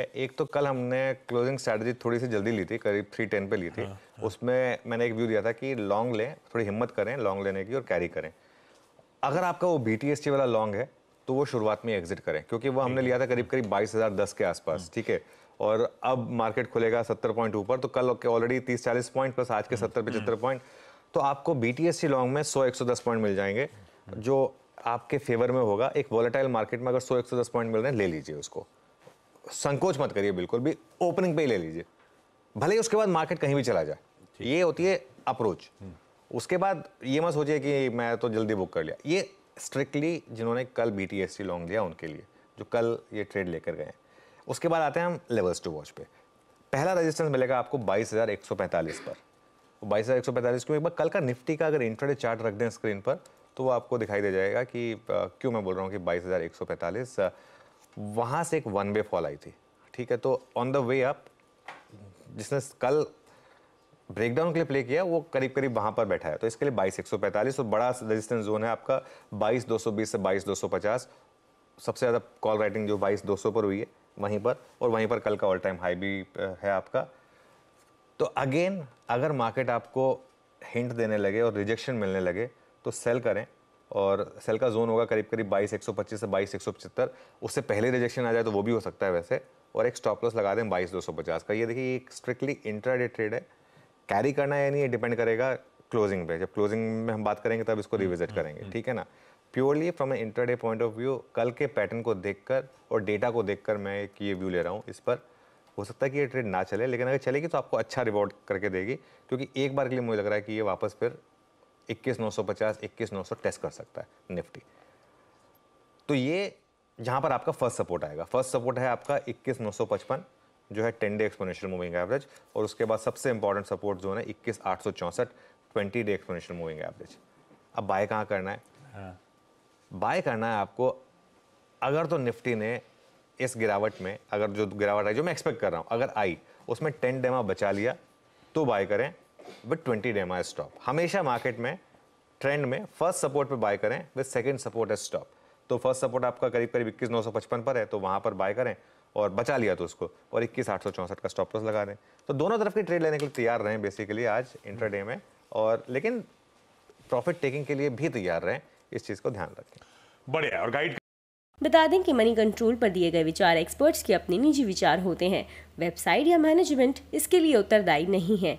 एक तो कल हमने क्लोजिंग स्ट्रैटेजी थोड़ी सी जल्दी ली थी करीब थ्री टेन पे ली थी हाँ, हाँ. उसमें मैंने एक व्यू दिया था कि लॉन्ग लें थोड़ी हिम्मत करें लॉन्ग लेने की और कैरी करें अगर आपका वो बी टी वाला लॉन्ग है तो वो शुरुआत में एग्जिट करें क्योंकि वो हमने लिया था करीब करीब बाईस हज़ार दस के आसपास हाँ। ठीक है और अब मार्केट खुलेगा सत्तर पॉइंट ऊपर तो कल ऑलरेडी तीस चालीस पॉइंट प्लस आज के हाँ। सत्तर हाँ। पचहत्तर पॉइंट तो आपको बी टी लॉन्ग में सौ एक सौ दस पॉइंट मिल जाएंगे जो आपके फेवर में होगा एक वॉलेटाइल मार्केट में अगर सौ एक सौ दस पॉइंट मिल रहे हैं ले लीजिए उसको संकोच मत करिए बिल्कुल भी ओपनिंग पे ही ले लीजिए भले ही उसके बाद मार्केट कहीं भी चला जाए ये होती है अप्रोच उसके बाद ये मत सोचिए कि मैं तो जल्दी बुक कर लिया ये स्ट्रिक्टली जिन्होंने कल बी टी लॉन्ग लिया उनके लिए जो कल ये ट्रेड लेकर गए उसके बाद आते हैं हम लेवल्स टू वॉच पे पहला रेजिस्टेंस मिलेगा आपको 22,145 पर बाईस हज़ार एक सौ पैंतालीस क्यों एक बार कल का निफ्टी का अगर इंट्राडे चार्ट रख दें स्क्रीन पर तो वो आपको दिखाई दे जाएगा कि क्यों मैं बोल रहा हूँ कि बाईस हज़ार एक सौ पैंतालीस वहां से एक वन वे फॉल आई थी ठीक है तो ऑन द वे अप जिसने कल ब्रेकडाउन के लिए प्ले किया वो करीब करीब वहाँ पर बैठा है तो इसके लिए बाईस एक सौ पैंतालीस और बड़ा रेजिस्टेंस जोन है आपका बाईस दो सौ बीस से बाईस दो सौ पचास सबसे ज़्यादा कॉल राइटिंग जो बाईस दो सौ पर हुई है वहीं पर और वहीं पर कल का ऑल टाइम हाई भी है आपका तो अगेन अगर मार्केट आपको हिंट देने लगे और रिजेक्शन मिलने लगे तो सेल करें और सेल का जोन होगा करीब करीब बाईस एक सौ पच्चीस से बाईस एक सौ पचहत्तर उससे पहले रिजेक्शन आ जाए तो वो भी हो सकता है वैसे और एक स्टॉप लॉस लगा दें बाईस दो सौ पचास का ये देखिए एक स्ट्रिक्टली इंट्राडे ट्रेड है कैरी करना है नहीं ये डिपेंड करेगा क्लोजिंग पे जब क्लोजिंग में हम बात करेंगे तब इसको रिविजिट हम्म, हम्म, करेंगे हम्म। ठीक है ना purely from an intraday point of view कल के पैटर्न को देखकर और डेटा को देखकर मैं एक ये व्यू ले रहा हूँ इस पर हो सकता है कि ये ट्रेड ना चले लेकिन अगर चलेगी तो आपको अच्छा रिवॉर्ड करके देगी क्योंकि एक बार के लिए मुझे लग रहा है कि ये वापस फिर इक्कीस नौ सौ पचास इक्कीस नौ सौ टेस्ट कर सकता है निफ्टी तो ये जहाँ पर आपका फर्स्ट सपोर्ट आएगा फर्स्ट सपोर्ट है आपका इक्कीस नौ सौ पचपन जो है ten day exponential moving average और उसके बाद सबसे इंपॉर्टेंट सपोर्ट जोन है इक्कीस आठ सौ चौंसठ twenty day exponential moving average अब बाय कहाँ करना है हाँ। बाय करना है आपको अगर तो निफ्टी ने इस गिरावट में अगर जो गिरावट आई जो मैं एक्सपेक्ट कर रहा हूँ अगर आई उसमें टेन डेमा बचा लिया तो बाय करें with twenty day my stop हमेशा मार्केट में ट्रेंड में फर्स्ट सपोर्ट पे बाय करें with second support as stop तो फर्स्ट सपोर्ट आपका करीब करीब इक्कीस नौ सौ पचपन पर है तो वहाँ पर बाय करें और बचा लिया तो उसको और इक्कीस आठ सौ चौंसठ का स्टॉप लॉस लगा दें तो दोनों तरफ की ट्रेड लेने के लिए तैयार रहें बेसिकली आज इंटरडे में और लेकिन प्रॉफिट टेकिंग के लिए भी तैयार रहें इस चीज़ को ध्यान रखें बढ़िया और गाइड बता दें कि मनी कंट्रोल पर दिए गए विचार एक्सपर्ट्स के अपने निजी विचार होते हैं वेबसाइट या मैनेजमेंट इसके लिए उत्तरदायी नहीं है